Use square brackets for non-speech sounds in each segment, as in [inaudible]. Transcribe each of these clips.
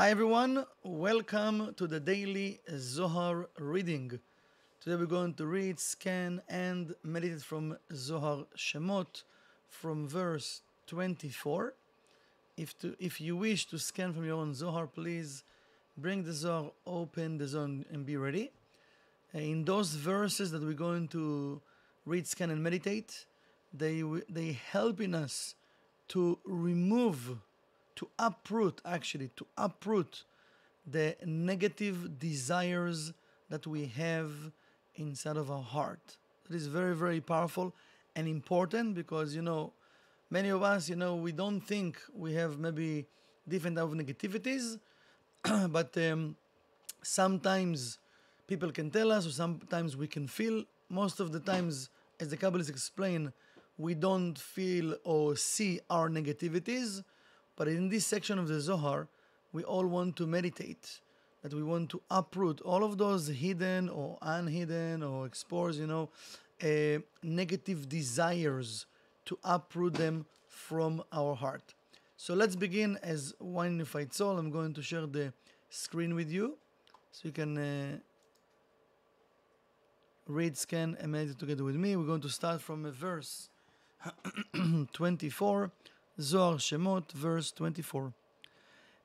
Hi everyone, welcome to the daily Zohar reading. Today we're going to read, scan, and meditate from Zohar Shemot from verse 24. If, to, if you wish to scan from your own Zohar, please bring the Zohar, open the Zohar, and be ready. Uh, in those verses that we're going to read, scan, and meditate, they, they help in us to remove to uproot, actually, to uproot the negative desires that we have inside of our heart. That is very, very powerful and important because, you know, many of us, you know, we don't think we have maybe different type of negativities, [clears throat] but um, sometimes people can tell us, or sometimes we can feel. Most of the times, as the Kabbalists explain, we don't feel or see our negativities but in this section of the Zohar, we all want to meditate, that we want to uproot all of those hidden or unhidden or exposed, you know, uh, negative desires to uproot them from our heart. So let's begin as one unified soul. I'm going to share the screen with you so you can uh, read, scan, and meditate together with me. We're going to start from a verse [clears throat] 24 זוהר שמות, verse 24.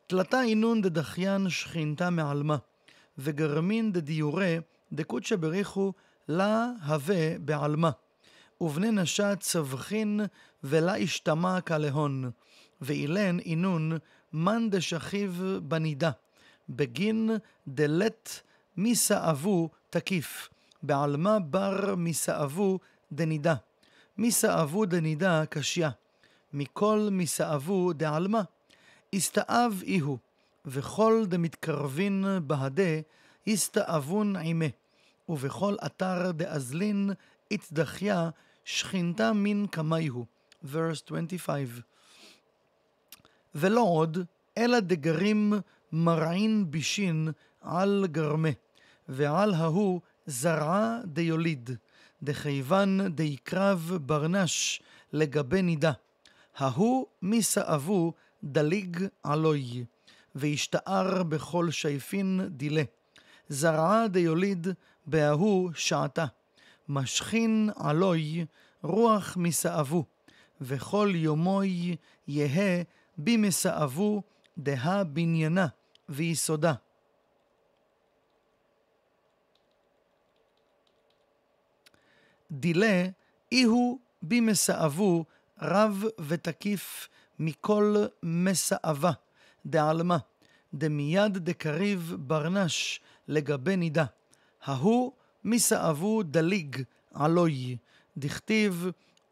תלתה אינון דדחיין שכינתה מעלמה, וגרמין דדיורי דקודשא בריחו לה הווה בעלמה. ובני נשה צווחין ולה השתמע כלהון. ואילן אינון מן דשכיב בנידה, בגין דלת מסעבו תקיף, בעלמה בר מסעבו דנידה. מסעבו דנידה קשיה. מכל מסאבו דעלמא, הסתאב איהו, וכל דמתקרבין בהדה, הסתאבון עימה, ובכל אתר דאזלין איתדחיה, שכינתה מן קמיהו. ולא עוד, אלא דגרים מרעין בישין על גרמה, ועל ההוא זרעה דיוליד, דחייבן דיקרב ברנש, לגבי נידה, ההוא מסעבו דליג עלוי, והשתער בכל שייפין דילה. זרעה דיוליד בההוא שעתה. משכין עלוי רוח מסעבו, וכל יומוי יהא במסעבו דהה בניינה ויסודה. דילה איהו במסעבו רב ותקיף מכל משעבה, דעלמא, דמיד דקריב ברנש, לגבי נידה. ההוא משעבו דליג, עלוי, דכתיב,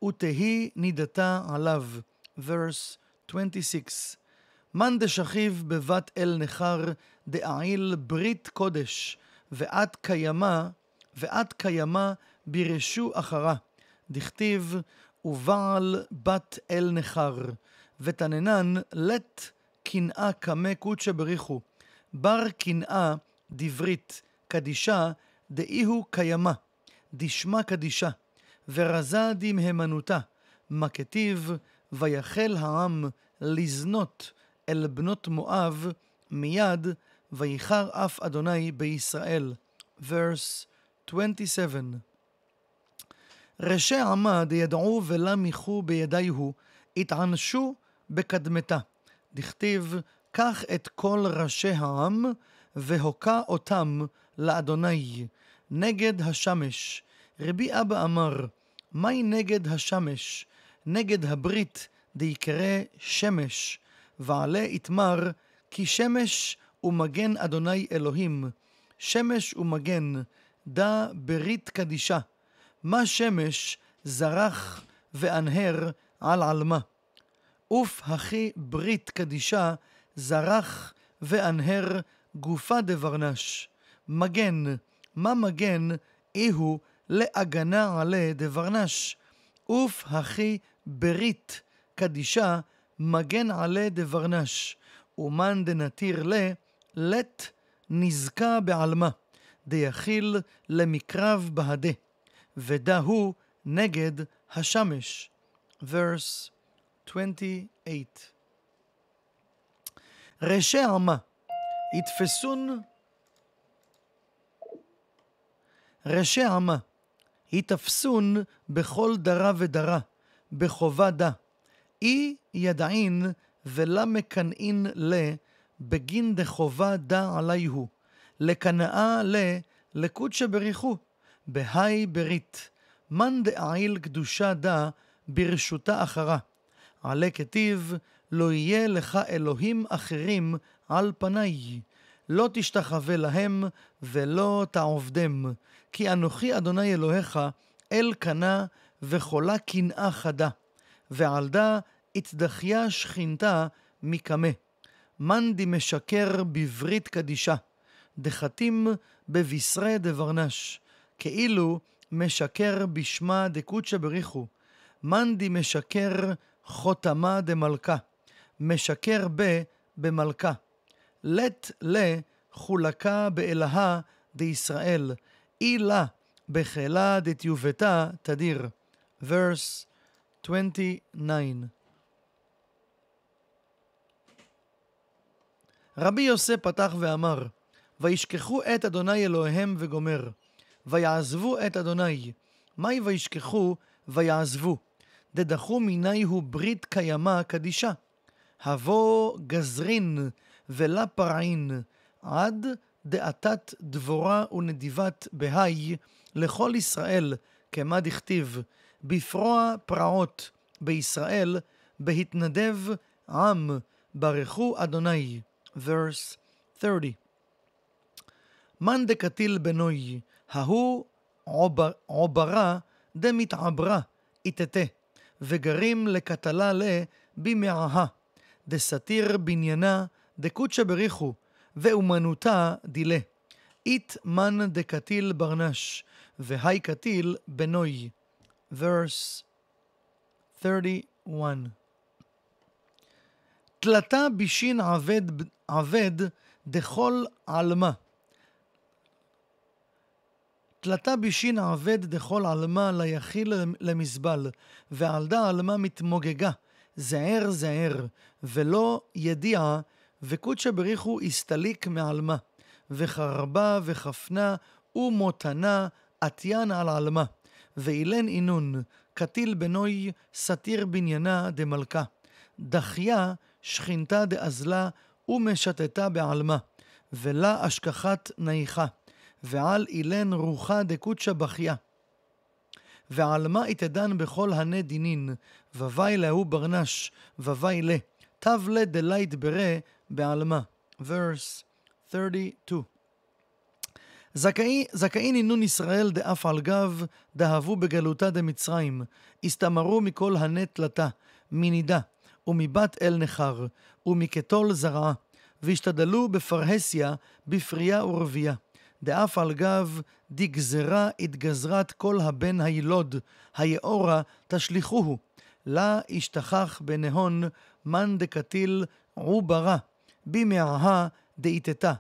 ותהי נידתה עליו. verse 26. מן דשכיב בבת אל נכר, דעיל ברית קודש, ואת קיימה, ואת קיימה בירשו אחרה. דכתיב, ובעל בת אל נכר, ותננן לט קנאה קמא קודשא בריחו, בר קנאה דברית, קדישה דאיהו קיימא, דשמה קדישה, ורזה דמהימנותה, מה כתיב, ויחל העם לזנות אל בנות מואב מיד, ויחר אף אדוני בישראל. verse 27 ראשי עמה דידעו ולם יחו בידי הוא, התענשו בקדמתה. דכתיב, קח את כל ראשי העם, והוקע אותם לאדוני, נגד השמש. רבי אבא אמר, מהי נגד השמש? נגד הברית דיקרא שמש, ועלה יתמר, כי שמש ומגן אדוני אלוהים, שמש ומגן, דה ברית קדישה. מה שמש זרח ואנהר על עלמה. אוף הכי ברית קדישה זרח ואנהר גופה דברנש. מגן, מה מגן איהו להגנה עלי דברנש? אוף הכי ברית קדישה מגן עלי דברנש. ומן דנתיר ל, לת נזקה בעלמה, דיכיל למקרב בהדה. ודה הוא נגד השמש. verse 28. ראשי ערמה יתפסון ראשי עמה, התאפסון בכל דרה ודרה, בחובה דה. אי ידעין ולה מקנאין ל בגין דחובה דה עלי הוא. לקנאה ל, לקוד בריחו. בהאי ברית, מן דעיל קדושה דה ברשותה אחרה. עלה כתיב, לא יהיה לך אלוהים אחרים על פניי. לא תשתחווה להם ולא תעובדם, כי אנוכי אדוני אלוהיך אל קנה וחולה קנאה חדה, ועל דה התדחיה שכינתה מקמה. מאן משקר בברית קדישה, דחתים בבשרי דברנש. כאילו משקר בשמה דקוצ'ה בריחו, מנדי משקר חותמה דמלכה, משקר ב במלכה. לט לה חולקה באלהה דישראל, אי לה בחילה דתיובתה תדיר. verse 29 רבי יוסף פתח ואמר, וישכחו את אדוני אלוהיהם וגומר, ויעזבו את אדוני. מי וישכחו, ויעזבו. דדחו הוא ברית קיימה קדישה. הבו גזרין ולה פרעין, עד דעתת דבורה ונדיבת בהי לכל ישראל, כמה דכתיב, בפרוע פרעות בישראל, בהתנדב עם, ברכו אדוני. verse 30. מאן דקתיל בנוי, ההוא עוברה דמתעברה איתתה, וגרים לקטלה ל במעהה, דסתיר בניינה דקוצ'ה בריחו, ואומנותה דילה. אית מן דקטיל ברנש, והי קטיל בנוי. verse 31 תלתה בשין עבד, עבד דכל עלמה. תלתה בישין עבד דכל עלמה ליחיל למזבל, ועלדה עלמה מתמוגגה, זער זער, ולא ידיעה, וקודשא בריחו הסתליק מעלמה, וחרבה וחפנה ומותנה עטיין על עלמה, ואילן אינון, קטיל בנוי סתיר בניינה דמלכה, דחיה שכינתה דאזלה ומשתתה בעלמה, ולה השכחת נייחה. ועל אילן רוחה דקוצ'ה בחיה. ועל מה יתדן בכל הנה דינין, ווי להו ברנש, ווי לה, תב לה דלית ברא בעלמה verse 32 זכאי, זכאי נינון ישראל דאף על גב, דהבו בגלותה דמצרים, הסתמרו מכל הנה תלתה, מנידה, ומבת אל נכר, ומקטול זרעה, והשתדלו בפרהסיה, בפריה ורבייה. דאף על גב דגזרה התגזרת כל הבן הילוד, היאורה תשליכוהו. לה ישתכח בנהון מן דקתיל עוברה, במעהה דאיתתה.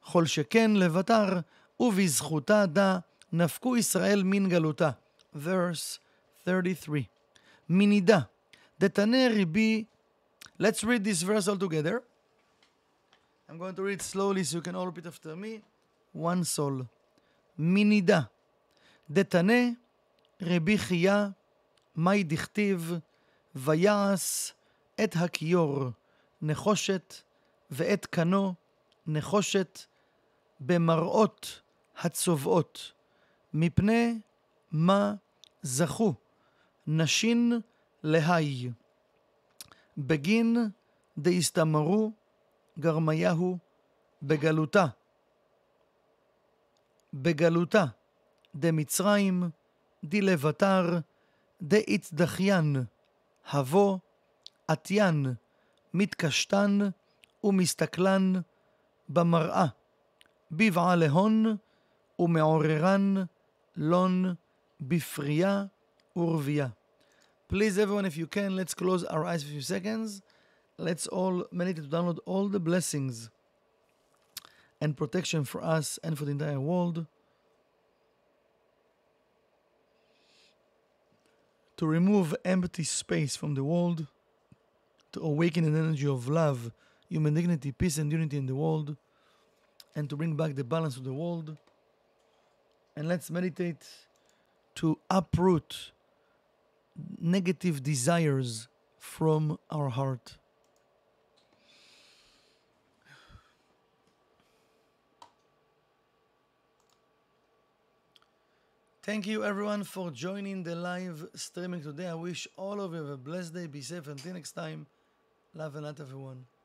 כל שכן לבטר, ובזכותה דה נפקו ישראל מן גלותה. verse 33. מנידה, דתנה ריבי... Let's read this verse all together. I'm going to read slowly so you can all repeat after me. one soul, מנידה, דתנה רבי חייא, מאי דכתיב, ויעש את הכיור, נחושת, ואת קנו, נחושת, במראות הצובעות, מפני מה זכו, נשין להי. בגין דהסתמרו גרמיהו בגלותה. בגלותה, דמצרים, דלבטר, דאיצדחיין, הבו, עטיין, מתקשתן ומסתכלן במראה, בבעה להון ומעוררן לון בפריה ורבייה. Please everyone, if you can, let's close our eyes for a few seconds. Let's all many to download all the blessings and protection for us and for the entire world. To remove empty space from the world, to awaken an energy of love, human dignity, peace, and unity in the world, and to bring back the balance of the world. And let's meditate to uproot negative desires from our heart. Thank you everyone for joining the live streaming today. I wish all of you a blessed day, be safe, until next time. Love and light everyone.